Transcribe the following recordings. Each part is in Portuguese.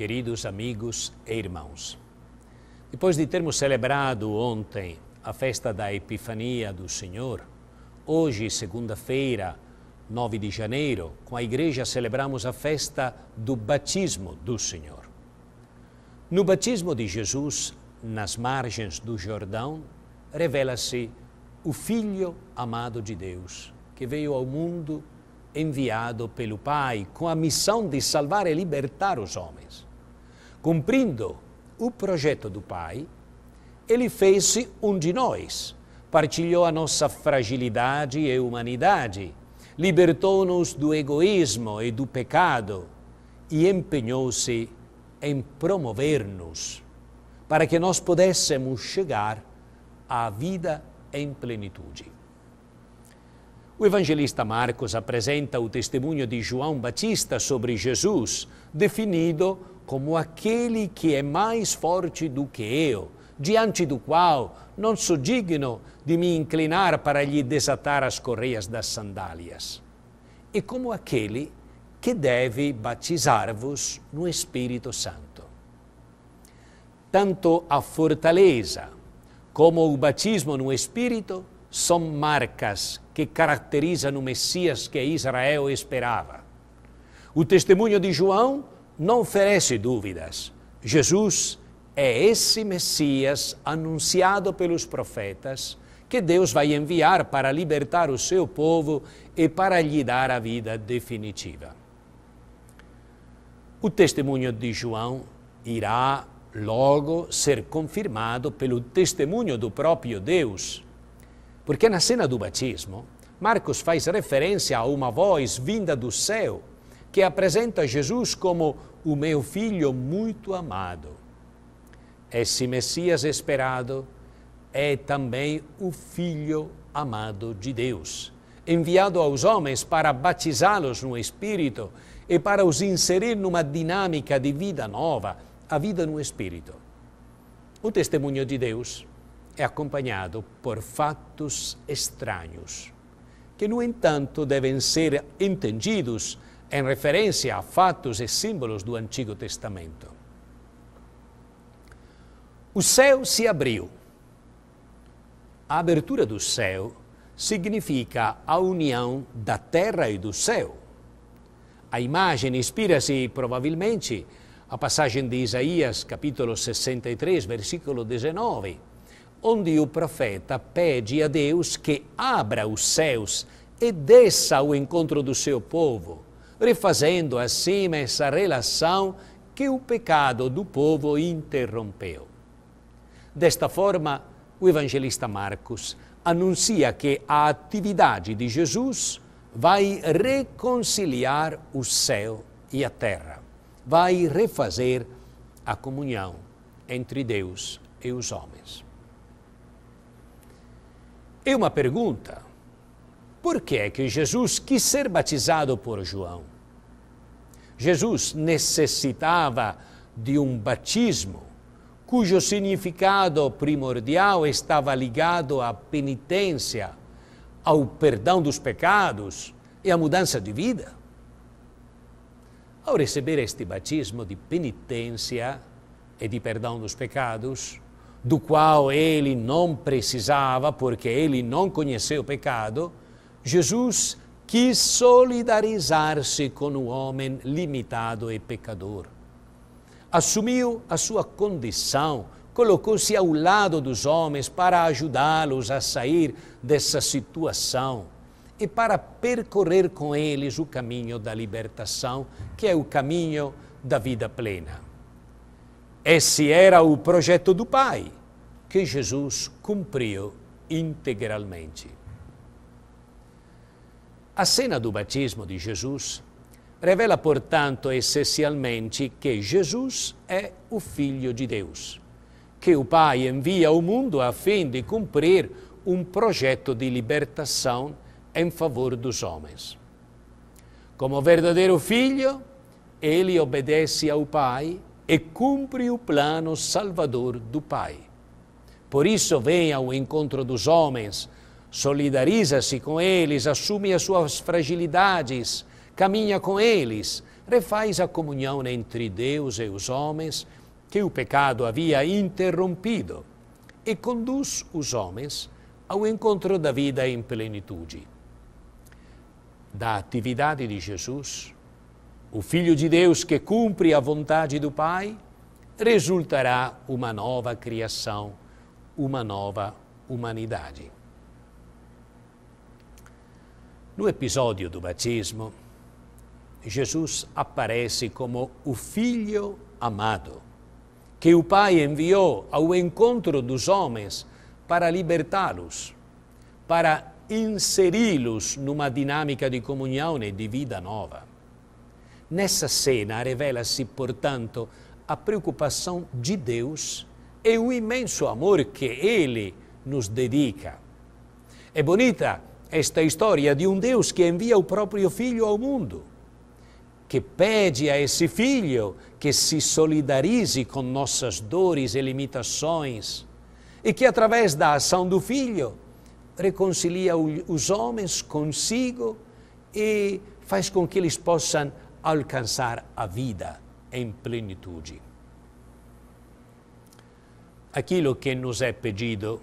queridos amigos e irmãos. Depois de termos celebrado ontem a festa da Epifania do Senhor, hoje, segunda-feira, 9 de janeiro, com a igreja celebramos a festa do batismo do Senhor. No batismo de Jesus, nas margens do Jordão, revela-se o Filho amado de Deus, que veio ao mundo enviado pelo Pai com a missão de salvar e libertar os homens. Cumprindo o projeto do Pai, ele fez-se um de nós, partilhou a nossa fragilidade e humanidade, libertou-nos do egoísmo e do pecado e empenhou-se em promover-nos para que nós pudéssemos chegar à vida em plenitude. O evangelista Marcos apresenta o testemunho de João Batista sobre Jesus, definido como aquele que é mais forte do que eu, diante do qual não sou digno de me inclinar para lhe desatar as correias das sandálias. E como aquele que deve batizar-vos no Espírito Santo. Tanto a fortaleza como o batismo no Espírito são marcas que caracterizam o Messias que Israel esperava. O testemunho de João não oferece dúvidas. Jesus é esse Messias anunciado pelos profetas que Deus vai enviar para libertar o seu povo e para lhe dar a vida definitiva. O testemunho de João irá logo ser confirmado pelo testemunho do próprio Deus porque na cena do batismo, Marcos faz referência a uma voz vinda do céu que apresenta Jesus como o meu filho muito amado. Esse Messias esperado é também o filho amado de Deus, enviado aos homens para batizá-los no Espírito e para os inserir numa dinâmica de vida nova, a vida no Espírito. O testemunho de Deus é acompanhado por fatos estranhos, que, no entanto, devem ser entendidos em referência a fatos e símbolos do Antigo Testamento. O céu se abriu. A abertura do céu significa a união da terra e do céu. A imagem inspira-se, provavelmente, à passagem de Isaías, capítulo 63, versículo 19, onde o profeta pede a Deus que abra os céus e desça ao encontro do seu povo, refazendo assim essa relação que o pecado do povo interrompeu. Desta forma, o evangelista Marcos anuncia que a atividade de Jesus vai reconciliar o céu e a terra, vai refazer a comunhão entre Deus e os homens. E uma pergunta: por que é que Jesus quis ser batizado por João? Jesus necessitava de um batismo cujo significado primordial estava ligado à penitência, ao perdão dos pecados e à mudança de vida. Ao receber este batismo de penitência e de perdão dos pecados, do qual ele não precisava, porque ele não conheceu o pecado, Jesus quis solidarizar-se com o homem limitado e pecador. Assumiu a sua condição, colocou-se ao lado dos homens para ajudá-los a sair dessa situação e para percorrer com eles o caminho da libertação, que é o caminho da vida plena. Esse era o projeto do Pai, que Jesus cumpriu integralmente. A cena do batismo de Jesus revela, portanto, essencialmente que Jesus é o Filho de Deus, que o Pai envia ao mundo a fim de cumprir um projeto de libertação em favor dos homens. Como verdadeiro filho, ele obedece ao Pai e cumpre o plano salvador do Pai. Por isso, vem ao encontro dos homens, solidariza-se com eles, assume as suas fragilidades, caminha com eles, refaz a comunhão entre Deus e os homens que o pecado havia interrompido e conduz os homens ao encontro da vida em plenitude. Da atividade de Jesus, o Filho de Deus que cumpre a vontade do Pai resultará uma nova criação, uma nova humanidade. No episódio do batismo, Jesus aparece como o Filho amado, que o Pai enviou ao encontro dos homens para libertá-los, para inseri-los numa dinâmica de comunhão e de vida nova. Nessa cena revela-se, portanto, a preocupação de Deus e o imenso amor que Ele nos dedica. É bonita esta história de um Deus que envia o próprio Filho ao mundo, que pede a esse Filho que se solidarize com nossas dores e limitações, e que, através da ação do Filho, reconcilia os homens consigo e faz com que eles possam alcançar a vida em plenitude. Aquilo que nos é pedido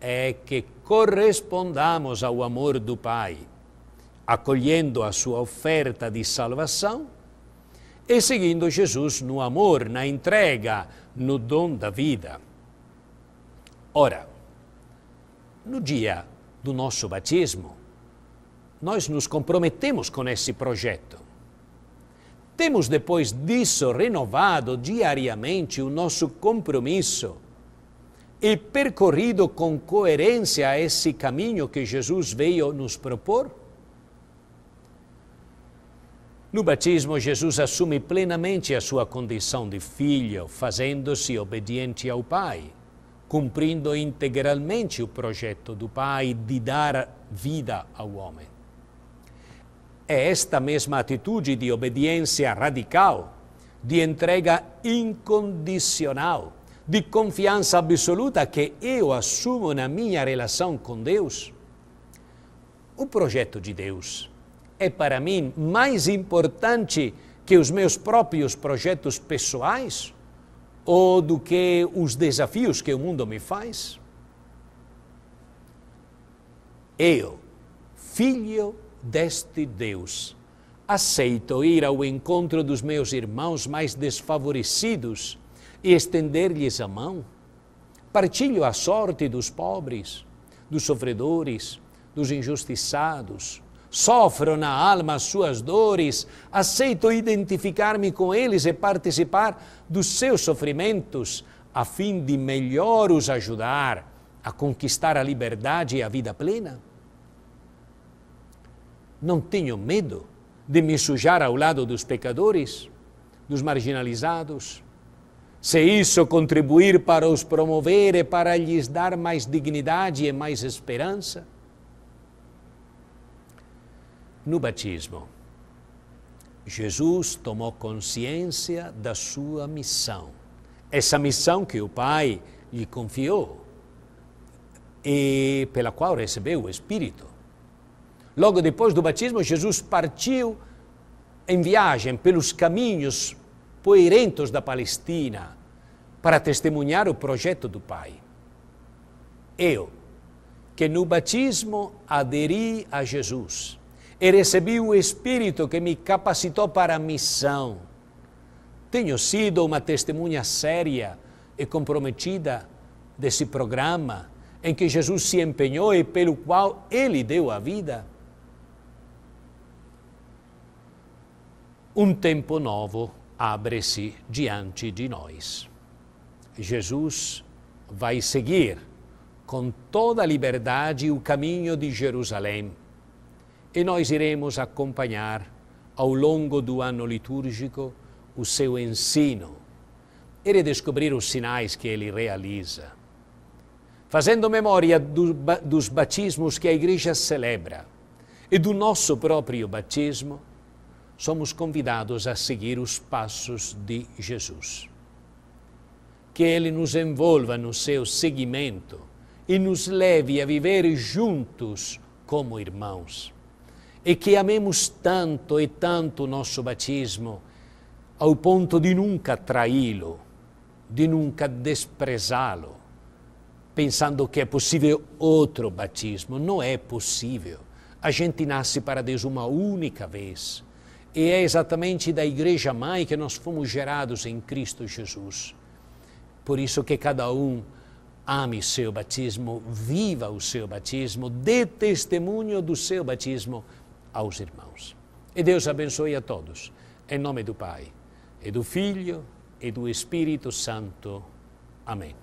é que correspondamos ao amor do Pai, acolhendo a sua oferta de salvação e seguindo Jesus no amor, na entrega, no dom da vida. Ora, no dia do nosso batismo, nós nos comprometemos com esse projeto. Temos depois disso renovado diariamente o nosso compromisso e percorrido com coerência esse caminho que Jesus veio nos propor? No batismo, Jesus assume plenamente a sua condição de filho, fazendo-se obediente ao Pai, cumprindo integralmente o projeto do Pai de dar vida ao homem. É esta mesma atitude de obediência radical, de entrega incondicional, de confiança absoluta que eu assumo na minha relação com Deus. O projeto de Deus é para mim mais importante que os meus próprios projetos pessoais ou do que os desafios que o mundo me faz? Eu, filho deste Deus. Aceito ir ao encontro dos meus irmãos mais desfavorecidos e estender-lhes a mão? Partilho a sorte dos pobres, dos sofredores, dos injustiçados. Sofro na alma as suas dores, aceito identificar-me com eles e participar dos seus sofrimentos, a fim de melhor os ajudar a conquistar a liberdade e a vida plena? não tenho medo de me sujar ao lado dos pecadores, dos marginalizados. Se isso contribuir para os promover e para lhes dar mais dignidade e mais esperança. No batismo, Jesus tomou consciência da sua missão, essa missão que o Pai lhe confiou e pela qual recebeu o Espírito. Logo depois do batismo, Jesus partiu em viagem pelos caminhos poeirentos da Palestina para testemunhar o projeto do Pai. Eu, que no batismo aderi a Jesus e recebi o Espírito que me capacitou para a missão, tenho sido uma testemunha séria e comprometida desse programa em que Jesus se empenhou e pelo qual ele deu a vida Um tempo abre-se diante de nós. Jesus vai seguir com toda a liberdade o caminho de Jerusalém e nós iremos acompanhar ao longo do ano litúrgico o seu ensino e redescobrir os sinais que ele realiza. Fazendo memória do, dos batismos que a Igreja celebra e do nosso próprio batismo, somos convidados a seguir os passos de Jesus. Que Ele nos envolva no seu seguimento e nos leve a viver juntos como irmãos. E que amemos tanto e tanto o nosso batismo ao ponto de nunca traí-lo, de nunca desprezá-lo, pensando que é possível outro batismo. Não é possível. A gente nasce para Deus uma única vez e é exatamente da Igreja Mãe que nós fomos gerados em Cristo Jesus. Por isso que cada um ame seu batismo, viva o seu batismo, dê testemunho do seu batismo aos irmãos. E Deus abençoe a todos, em nome do Pai, e do Filho e do Espírito Santo. Amém.